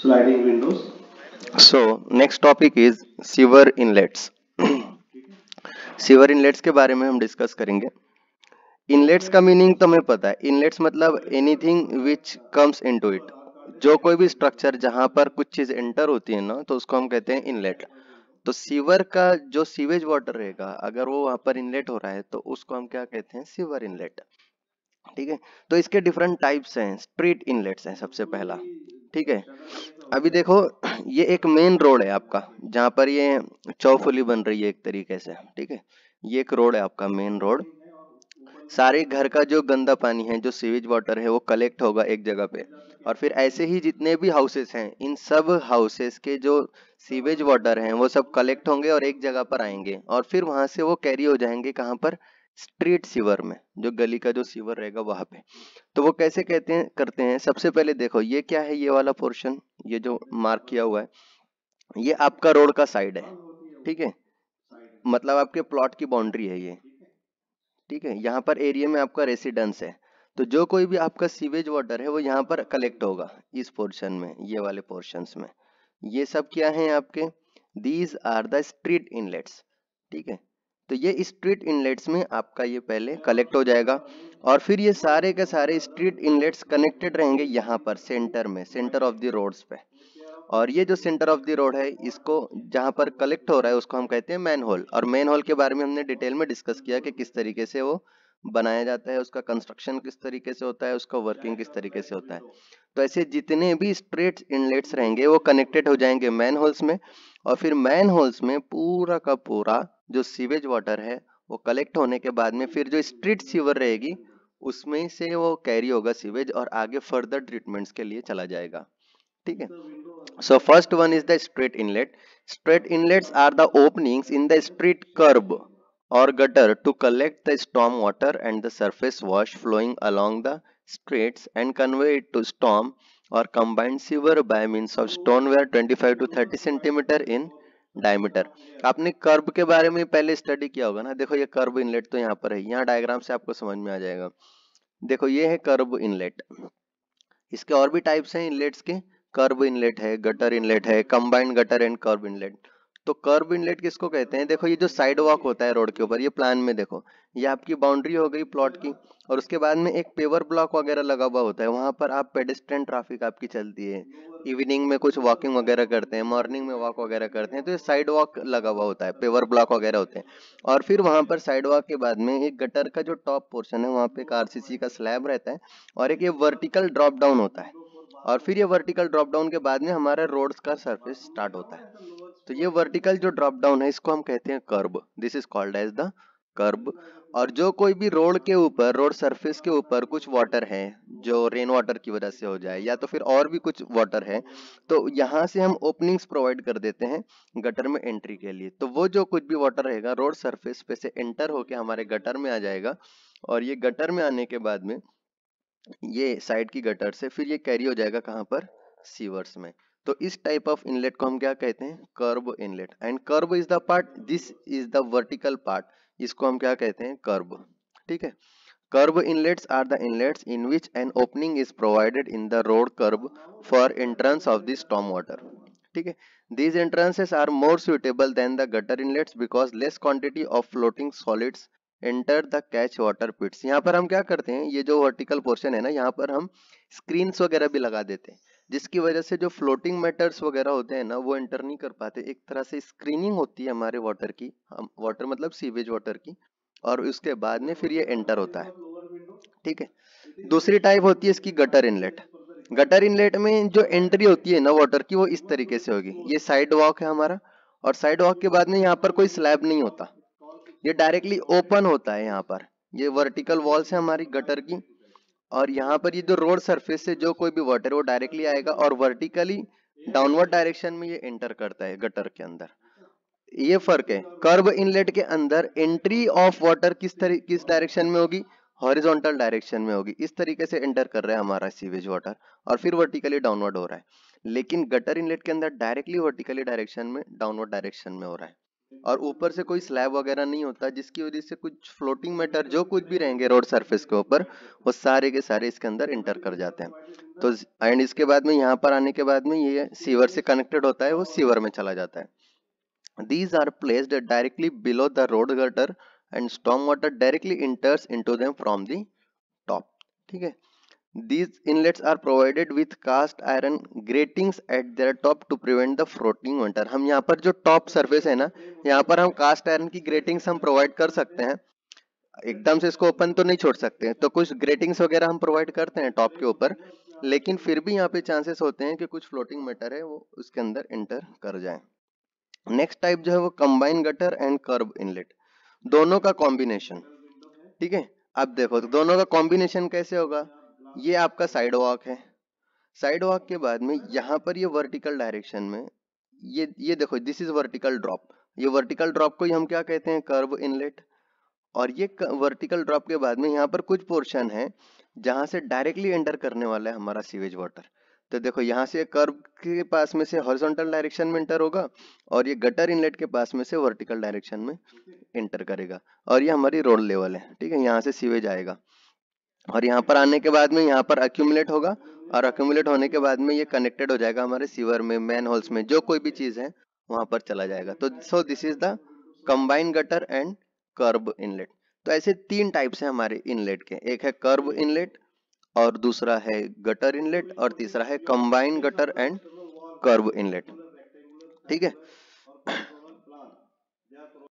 sliding windows so next topic is sewer inlets sewer inlets ke bare mein hum discuss करेंगे inlets का meaning तुम्हें पता है inlets मतलब anything which comes into it जो कोई भी स्ट्रक्चर जहां पर कुछ चीज एंटर होती है ना तो उसको हम कहते हैं इनलेट तो सीवर का जो सीवेज वाटर रहेगा अगर वो वहां पर इनलेट हो रहा है तो उसको हम क्या कहते हैं सीवर इनलेट ठीक है तो इसके डिफरेंट टाइप्स हैं स्ट्रीट इनलेट्स हैं सबसे पहला ठीक है अभी देखो ये एक मेन रोड है आपका जहां पर ये चौफुली बन रही है एक तरीके से ठीक है ये एक रोड है आपका मेन रोड सारे घर का जो गंदा पानी है जो सीवेज वाटर है वो कलेक्ट होगा एक जगह पे और फिर ऐसे ही जितने भी हाउसेस हैं इन सब हाउसेस के जो सीवेज वाटर हैं वो सब कलेक्ट होंगे और एक जगह पर आएंगे और फिर वहां से वो कैरी हो जाएंगे कहाँ पर स्ट्रीट सीवर में जो गली का जो सीवर रहेगा वहां पे तो वो कैसे कहते हैं करते हैं सबसे पहले देखो ये क्या है ये वाला पोर्शन ये जो मार्क किया हुआ है ये आपका रोड का साइड है ठीक है मतलब आपके प्लॉट की बाउंड्री है ये ठीक है यहाँ पर एरिया में आपका रेसिडेंस है तो जो कोई भी आपका सीवेज वाटर है वो यहाँ पर कलेक्ट होगा इस पोर्शन में ये वाले पोर्शन में ये सब क्या है आपके these are the street inlets ठीक है तो ये स्ट्रीट इनलेट्स में आपका ये पहले कलेक्ट हो जाएगा और फिर ये सारे के सारे स्ट्रीट इनलेट्स कनेक्टेड रहेंगे यहाँ पर सेंटर में सेंटर ऑफ द रोड्स पे और ये जो सेंटर ऑफ द रोड है इसको जहाँ पर कलेक्ट हो रहा है उसको हम कहते हैं मैन होल और मैन होल के बारे में हमने डिटेल में डिस्कस किया कि किस तरीके से वो बनाया जाता है उसका कंस्ट्रक्शन किस तरीके से होता है उसका वर्किंग किस तरीके से होता है तो ऐसे जितने भी स्ट्रेट इनलेट्स रहेंगे वो कनेक्टेड हो जाएंगे मैन होल्स में और फिर मैन होल्स में पूरा का पूरा जो सीवेज वाटर है वो कलेक्ट होने के बाद में फिर जो स्ट्रीट सीवर रहेगी उसमें से वो कैरी होगा सीवेज और आगे फर्दर ट्रीटमेंट्स के लिए चला जाएगा ठीक है so first one is the straight inlet straight inlet are the openings in the street kerb or gutter to collect the storm water and the surface wash flowing along the streets and convey it to storm or combined sewer by mean of stoneware twenty five to thirty centimetre in diameter आपने kerb के बारे में पहले study किया होगा ना देखो ये कर्व इनलेट तो यहाँ पर है यहाँ डायग्राम से आपको समझ में आ जाएगा देखो ये है कर्व इनलेट इसके और भी टाइप्स हैं इनलेट्स के कर्व इनलेट है गटर इनलेट है combined gutter and kerb inlet तो कर्व इनलेट किसको कहते हैं देखो ये जो साइड वॉक होता है रोड के ऊपर ये प्लान में देखो ये आपकी बाउंड्री हो गई प्लॉट की और उसके बाद में एक पेवर ब्लॉक वगैरह लगा हुआ होता है वहाँ पर आप पेडिस्ट्रेंट ट्रैफिक आपकी चलती है इवनिंग में कुछ वॉकिंग वगैरह करते हैं मॉर्निंग में वॉक वगैरह करते हैं तो ये साइड वॉक लगा हुआ होता है पेवर ब्लॉक वगैरह होते हैं और फिर वहां पर साइड वॉक के बाद में एक गटर का जो टॉप पोर्शन है वहाँ पे एक सी का स्लैब रहता है और एक ये वर्टिकल ड्रॉप डाउन होता है और फिर ये वर्टिकल ड्रॉप डाउन के बाद में हमारा रोड्स का सर्फेस स्टार्ट होता है तो ये वर्टिकल जो ड्रॉप डाउन है इसको हम कहते हैं kerb this is called as the kerb और जो कोई भी रोड के ऊपर रोड सरफेस के ऊपर कुछ वाटर है जो रेन वाटर की वजह से हो जाए या तो फिर और भी कुछ वाटर है तो यहाँ से हम ओपनिंग्स प्रोवाइड कर देते हैं गटर में एंट्री के लिए तो वो जो कुछ भी वाटर रहेगा रोड सरफेस पे से एंटर होके हमारे गटर में आ जाएगा और ये गटर में आने के बाद में ये साइड की गटर से फिर ये कैरी हो जाएगा कहाँ पर सीवर्स में तो इस टाइप ऑफ इनलेट को हम क्या कहते हैं kerb inlet and kerb is the part this is the vertical part इसको हम क्या कहते हैं कर्ब ठीक है kerb inlets are the inlets in which an opening is provided in the road kerb for entrance of this storm water ठीक है these entrances are more suitable than the gutter inlets because less quantity of floating solids enter the catch water pits यहाँ पर हम क्या करते हैं ये जो वर्टिकल पोर्शन है ना यहाँ पर हम स्क्रीन्स वगैरह भी लगा देते हैं जिसकी वजह से जो फ्लोटिंग मैटर्स वगैरह होते हैं ना वो एंटर नहीं कर पाते एक तरह से स्क्रीनिंग होती है हमारे वाटर की हम वाटर मतलब सीवेज वाटर की और उसके बाद में फिर ये एंटर होता है ठीक है दूसरी टाइप होती है इसकी गटर इनलेट गटर इनलेट में जो एंट्री होती है ना वाटर की वो इस तरीके से होगी ये साइड वॉक है हमारा और साइड वॉक के बाद में यहाँ पर कोई स्लैब नहीं होता ये डायरेक्टली ओपन होता है यहाँ पर ये वर्टिकल वॉल्स है हमारी गटर की और यहाँ पर ये जो रोड सरफेस से जो कोई भी वाटर वो डायरेक्टली आएगा और वर्टिकली डाउनवर्ड डायरेक्शन में ये एंटर करता है गटर के अंदर ये फर्क है कर्व इनलेट के अंदर एंट्री ऑफ वाटर किस तरीके किस डायरेक्शन में होगी हॉरिजॉन्टल डायरेक्शन में होगी इस तरीके से एंटर कर रहा है हमारा सीवेज वाटर और फिर वर्टिकली डाउनवर्ड हो रहा है लेकिन गटर इनलेट के अंदर डायरेक्टली वर्टिकली डायरेक्शन में डाउनवर्ड डायरेक्शन में हो रहा है और ऊपर से कोई स्लैब वगैरह नहीं होता जिसकी वजह से कुछ फ्लोटिंग मैटर जो कुछ भी रहेंगे रोड सरफेस के ऊपर वो सारे के सारे इसके अंदर इंटर कर जाते हैं तो एंड इसके बाद में यहाँ पर आने के बाद में ये सीवर से कनेक्टेड होता है वो सीवर में चला जाता है these are placed directly below the road gutter and storm water directly enters into them from the top ठीक है These inlets are provided with cast iron gratings at their top to prevent the floating water. हम यहाँ पर जो top surface है ना यहाँ पर हम cast iron की gratings हम provide कर सकते हैं एकदम से इसको ओपन तो नहीं छोड़ सकते तो कुछ ग्रेटिंग्स वगैरह हम प्रोवाइड करते हैं टॉप के ऊपर लेकिन फिर भी यहाँ पे चांसेस होते हैं कि कुछ फ्लोटिंग मैटर है वो उसके अंदर एंटर कर जाए नेक्स्ट टाइप जो है वो combine gutter and kerb inlet दोनों का कॉम्बिनेशन ठीक है अब देखो तो दोनों का कॉम्बिनेशन कैसे होगा ये आपका साइड वॉक है साइड वॉक के बाद में यहाँ पर ये वर्टिकल डायरेक्शन में ये ये देखो दिस इज वर्टिकल ड्रॉप ये वर्टिकल ड्रॉप को ही हम क्या कहते हैं कर्व इनलेट और ये वर्टिकल ड्रॉप के बाद में यहाँ पर कुछ पोर्शन है जहां से डायरेक्टली एंटर करने वाला है हमारा सीवेज वाटर तो देखो यहाँ से कर्व के पास में से हॉरिजॉन्टल डायरेक्शन में एंटर होगा और ये गटर इनलेट के पास में से वर्टिकल डायरेक्शन में एंटर करेगा और ये हमारी रोड लेवल है ठीक है यहाँ से सीवेज आएगा और यहाँ पर आने के बाद में यहाँ पर अक्यूमुलेट होगा और अक्यूमुलेट होने के बाद में ये कनेक्टेड हो जाएगा हमारे सीवर में मैन होल्स में जो कोई भी चीज है वहां पर चला जाएगा तो so this is the combine gutter and kerb inlet तो ऐसे तीन टाइप्स हैं हमारे इनलेट के एक है कर्ब इनलेट और दूसरा है गटर इनलेट और तीसरा है combine gutter and kerb inlet ठीक है